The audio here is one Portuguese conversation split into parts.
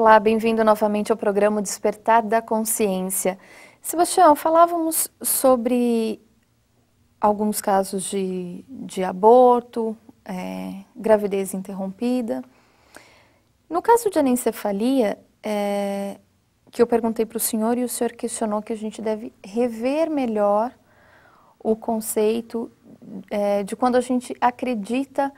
Olá, bem-vindo novamente ao programa Despertar da Consciência. Sebastião, falávamos sobre alguns casos de, de aborto, é, gravidez interrompida. No caso de anencefalia, é, que eu perguntei para o senhor e o senhor questionou que a gente deve rever melhor o conceito é, de quando a gente acredita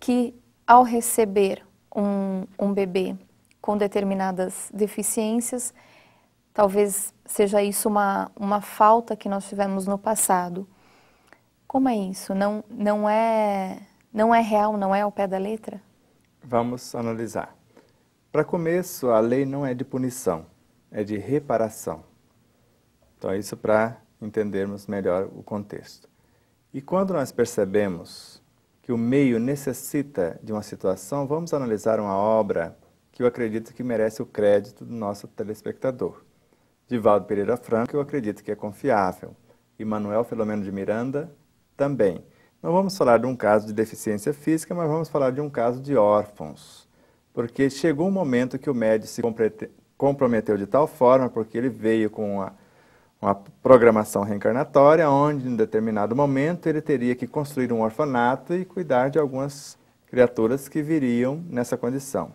que ao receber um, um bebê com determinadas deficiências. Talvez seja isso uma, uma falta que nós tivemos no passado. Como é isso? Não, não, é, não é real, não é ao pé da letra? Vamos analisar. Para começo, a lei não é de punição, é de reparação. Então, isso para entendermos melhor o contexto. E quando nós percebemos que o meio necessita de uma situação, vamos analisar uma obra que eu acredito que merece o crédito do nosso telespectador. Divaldo Pereira Franco, que eu acredito que é confiável. E Manuel Filomeno de Miranda, também. Não vamos falar de um caso de deficiência física, mas vamos falar de um caso de órfãos. Porque chegou um momento que o médico se comprometeu de tal forma, porque ele veio com uma, uma programação reencarnatória, onde em determinado momento ele teria que construir um orfanato e cuidar de algumas criaturas que viriam nessa condição.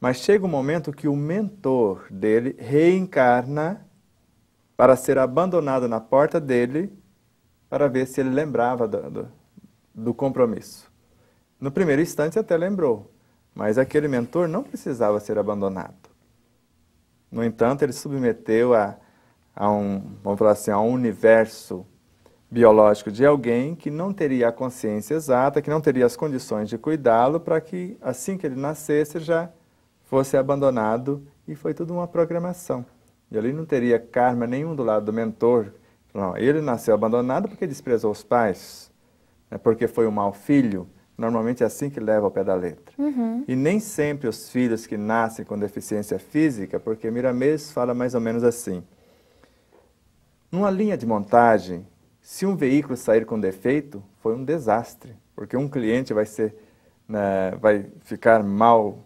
Mas chega um momento que o mentor dele reencarna para ser abandonado na porta dele para ver se ele lembrava do, do, do compromisso. No primeiro instante até lembrou, mas aquele mentor não precisava ser abandonado. No entanto, ele submeteu a, a um, vamos falar assim, a um universo biológico de alguém que não teria a consciência exata, que não teria as condições de cuidá-lo, para que assim que ele nascesse já fosse abandonado e foi tudo uma programação. E ali não teria karma nenhum do lado do mentor. Não, ele nasceu abandonado porque desprezou os pais, né, porque foi um mau filho. Normalmente é assim que leva ao pé da letra. Uhum. E nem sempre os filhos que nascem com deficiência física, porque Miramês fala mais ou menos assim. Numa linha de montagem, se um veículo sair com defeito, foi um desastre, porque um cliente vai ser, né, vai ficar mal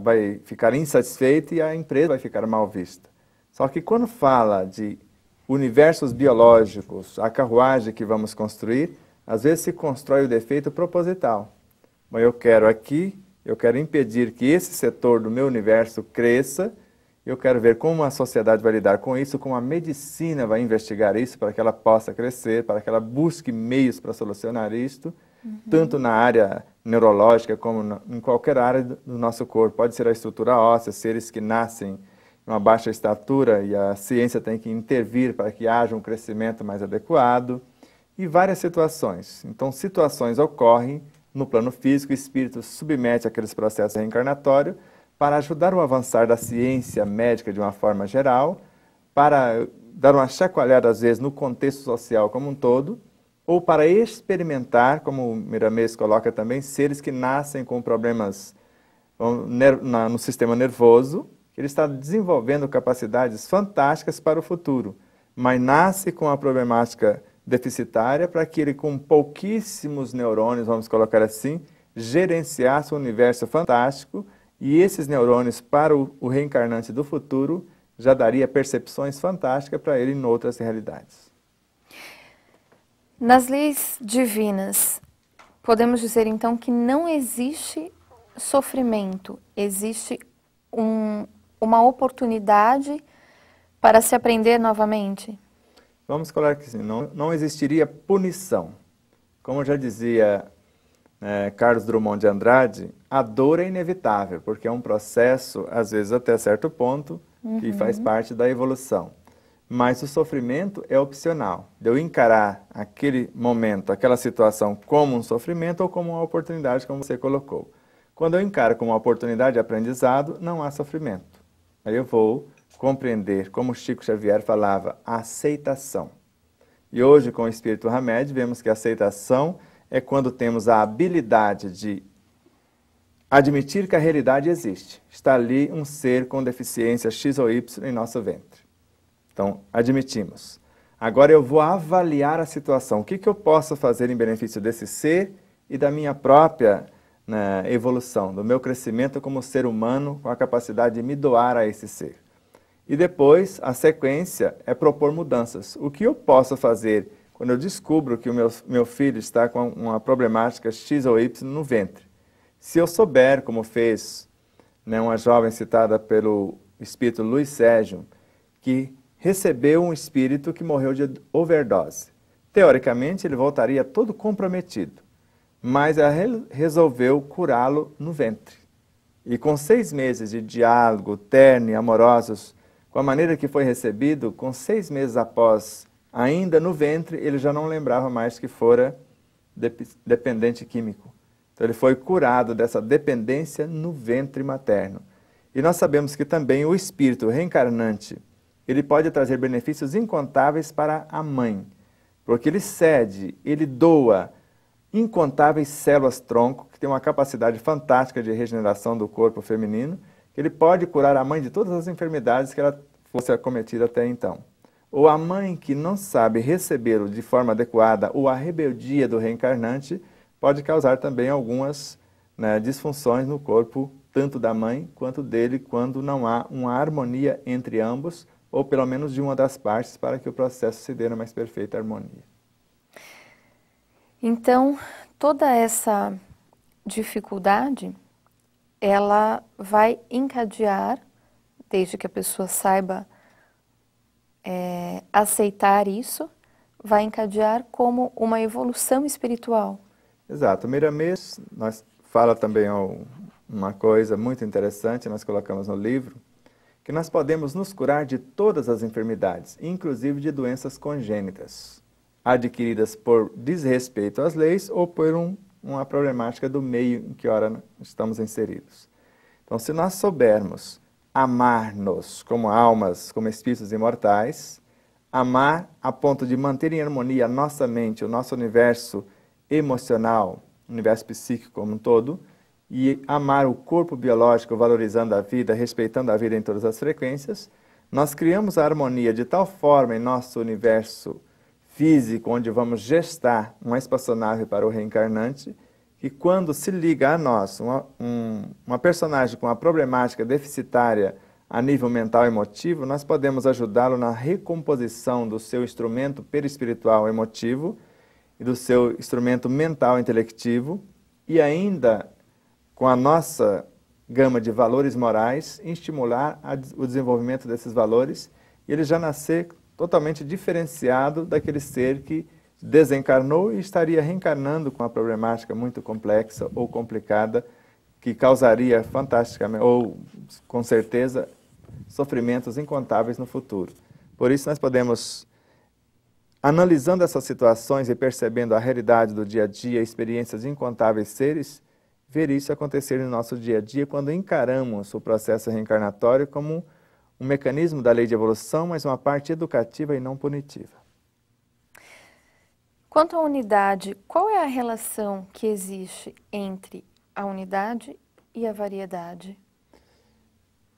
vai ficar insatisfeita e a empresa vai ficar mal vista. Só que quando fala de universos biológicos, a carruagem que vamos construir, às vezes se constrói o defeito proposital. Mas eu quero aqui, eu quero impedir que esse setor do meu universo cresça, eu quero ver como a sociedade vai lidar com isso, como a medicina vai investigar isso para que ela possa crescer, para que ela busque meios para solucionar isto, uhum. tanto na área neurológica como em qualquer área do nosso corpo. Pode ser a estrutura óssea, seres que nascem em uma baixa estatura e a ciência tem que intervir para que haja um crescimento mais adequado e várias situações. Então, situações ocorrem no plano físico, o espírito submete aqueles processos reencarnatórios para ajudar o avançar da ciência médica de uma forma geral, para dar uma chacoalhada às vezes no contexto social como um todo ou para experimentar, como o Miramês coloca também, seres que nascem com problemas no sistema nervoso, ele está desenvolvendo capacidades fantásticas para o futuro, mas nasce com a problemática deficitária para que ele, com pouquíssimos neurônios, vamos colocar assim, gerenciasse um universo fantástico e esses neurônios para o reencarnante do futuro já daria percepções fantásticas para ele em outras realidades. Nas leis divinas, podemos dizer então que não existe sofrimento, existe um, uma oportunidade para se aprender novamente? Vamos colocar que sim, não, não existiria punição. Como já dizia é, Carlos Drummond de Andrade, a dor é inevitável, porque é um processo, às vezes até certo ponto, uhum. que faz uhum. parte da evolução. Mas o sofrimento é opcional. De eu encarar aquele momento, aquela situação como um sofrimento ou como uma oportunidade, como você colocou. Quando eu encaro como uma oportunidade de aprendizado, não há sofrimento. Aí eu vou compreender, como Chico Xavier falava, a aceitação. E hoje, com o Espírito Hamed, vemos que a aceitação é quando temos a habilidade de admitir que a realidade existe. Está ali um ser com deficiência X ou Y em nosso ventre. Então, admitimos. Agora eu vou avaliar a situação. O que, que eu posso fazer em benefício desse ser e da minha própria né, evolução, do meu crescimento como ser humano, com a capacidade de me doar a esse ser. E depois, a sequência é propor mudanças. O que eu posso fazer quando eu descubro que o meu, meu filho está com uma problemática X ou Y no ventre? Se eu souber, como fez né, uma jovem citada pelo espírito Luiz Sérgio, que recebeu um espírito que morreu de overdose. Teoricamente, ele voltaria todo comprometido, mas ela re resolveu curá-lo no ventre. E com seis meses de diálogo terno e amorosos, com a maneira que foi recebido, com seis meses após, ainda no ventre, ele já não lembrava mais que fora dependente químico. Então, ele foi curado dessa dependência no ventre materno. E nós sabemos que também o espírito reencarnante ele pode trazer benefícios incontáveis para a mãe, porque ele cede, ele doa incontáveis células-tronco, que tem uma capacidade fantástica de regeneração do corpo feminino, que ele pode curar a mãe de todas as enfermidades que ela fosse acometida até então. Ou a mãe que não sabe recebê-lo de forma adequada, ou a rebeldia do reencarnante, pode causar também algumas né, disfunções no corpo, tanto da mãe quanto dele, quando não há uma harmonia entre ambos, ou pelo menos de uma das partes, para que o processo se dê na mais perfeita harmonia. Então, toda essa dificuldade, ela vai encadear, desde que a pessoa saiba é, aceitar isso, vai encadear como uma evolução espiritual. Exato. Miramês, nós fala também uma coisa muito interessante, nós colocamos no livro, que nós podemos nos curar de todas as enfermidades, inclusive de doenças congênitas, adquiridas por desrespeito às leis ou por um, uma problemática do meio em que ora estamos inseridos. Então, se nós soubermos amar-nos como almas, como espíritos imortais, amar a ponto de manter em harmonia a nossa mente, o nosso universo emocional, o universo psíquico como um todo, e amar o corpo biológico, valorizando a vida, respeitando a vida em todas as frequências, nós criamos a harmonia de tal forma em nosso universo físico, onde vamos gestar uma espaçonave para o reencarnante, que quando se liga a nós, uma, um, uma personagem com uma problemática deficitária a nível mental e emotivo, nós podemos ajudá-lo na recomposição do seu instrumento perispiritual emotivo e do seu instrumento mental intelectivo e ainda com a nossa gama de valores morais, estimular a, o desenvolvimento desses valores e ele já nascer totalmente diferenciado daquele ser que desencarnou e estaria reencarnando com a problemática muito complexa ou complicada que causaria fantasticamente ou com certeza sofrimentos incontáveis no futuro. Por isso nós podemos analisando essas situações e percebendo a realidade do dia a dia, experiências de incontáveis seres, ver isso acontecer no nosso dia a dia quando encaramos o processo reencarnatório como um mecanismo da lei de evolução, mas uma parte educativa e não punitiva. Quanto à unidade, qual é a relação que existe entre a unidade e a variedade?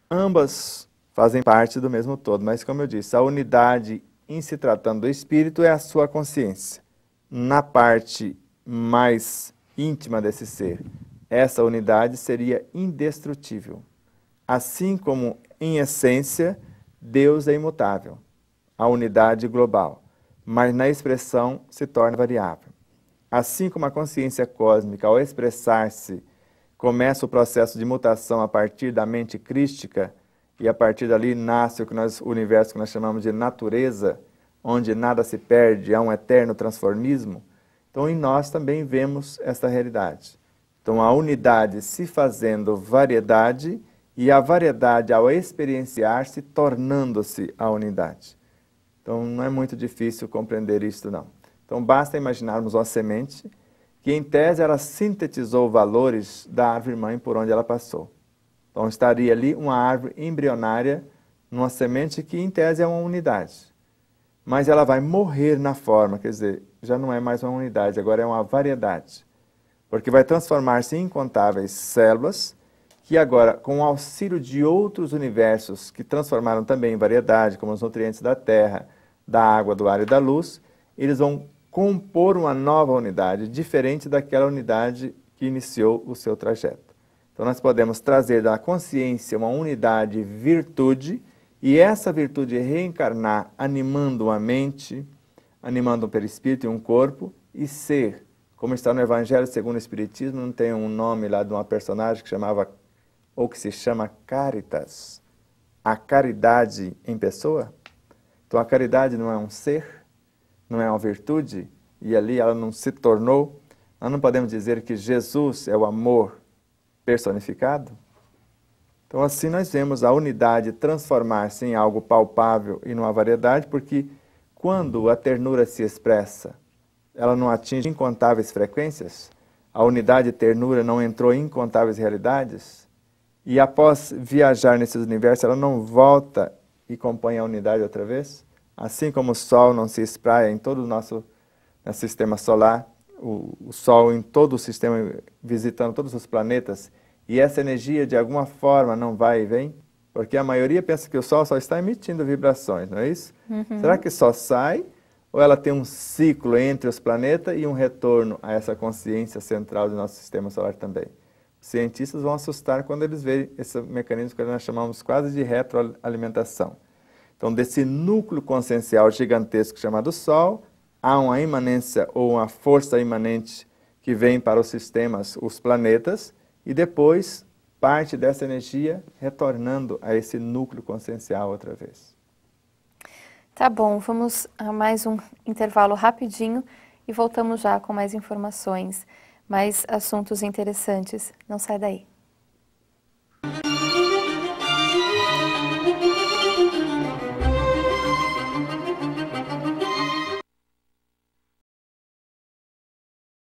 Ambas fazem parte do mesmo todo, mas como eu disse, a unidade em se tratando do espírito é a sua consciência. Na parte mais íntima desse ser, essa unidade seria indestrutível. Assim como, em essência, Deus é imutável, a unidade global, mas na expressão se torna variável. Assim como a consciência cósmica, ao expressar-se, começa o processo de mutação a partir da mente crística, e a partir dali nasce o, que nós, o universo que nós chamamos de natureza, onde nada se perde, há é um eterno transformismo. Então, em nós também vemos esta realidade. Então, a unidade se fazendo variedade e a variedade, ao experienciar-se, tornando-se a unidade. Então, não é muito difícil compreender isto, não. Então, basta imaginarmos uma semente que, em tese, ela sintetizou valores da árvore mãe por onde ela passou. Então, estaria ali uma árvore embrionária, numa semente que, em tese, é uma unidade. Mas ela vai morrer na forma, quer dizer, já não é mais uma unidade, agora é uma variedade porque vai transformar-se em incontáveis células que agora, com o auxílio de outros universos que transformaram também em variedade, como os nutrientes da terra, da água, do ar e da luz, eles vão compor uma nova unidade, diferente daquela unidade que iniciou o seu trajeto. Então, nós podemos trazer da consciência uma unidade virtude, e essa virtude reencarnar animando uma mente, animando um perispírito e um corpo, e ser como está no Evangelho segundo o Espiritismo, não tem um nome lá de uma personagem que chamava, ou que se chama Caritas, a caridade em pessoa? Então a caridade não é um ser, não é uma virtude, e ali ela não se tornou. Nós não podemos dizer que Jesus é o amor personificado? Então, assim, nós vemos a unidade transformar-se em algo palpável e numa variedade, porque quando a ternura se expressa ela não atinge incontáveis frequências? A unidade ternura não entrou em incontáveis realidades? E após viajar nesses universos, ela não volta e compõe a unidade outra vez? Assim como o Sol não se espraia em todo o nosso né, sistema solar, o, o Sol em todo o sistema, visitando todos os planetas, e essa energia de alguma forma não vai e vem? Porque a maioria pensa que o Sol só está emitindo vibrações, não é isso? Uhum. Será que só sai ou ela tem um ciclo entre os planetas e um retorno a essa consciência central do nosso sistema solar também. Os cientistas vão assustar quando eles veem esse mecanismo que nós chamamos quase de retroalimentação. Então, desse núcleo consciencial gigantesco chamado Sol, há uma imanência ou uma força imanente que vem para os sistemas, os planetas, e depois parte dessa energia retornando a esse núcleo consciencial outra vez. Tá bom, vamos a mais um intervalo rapidinho e voltamos já com mais informações, mais assuntos interessantes. Não sai daí.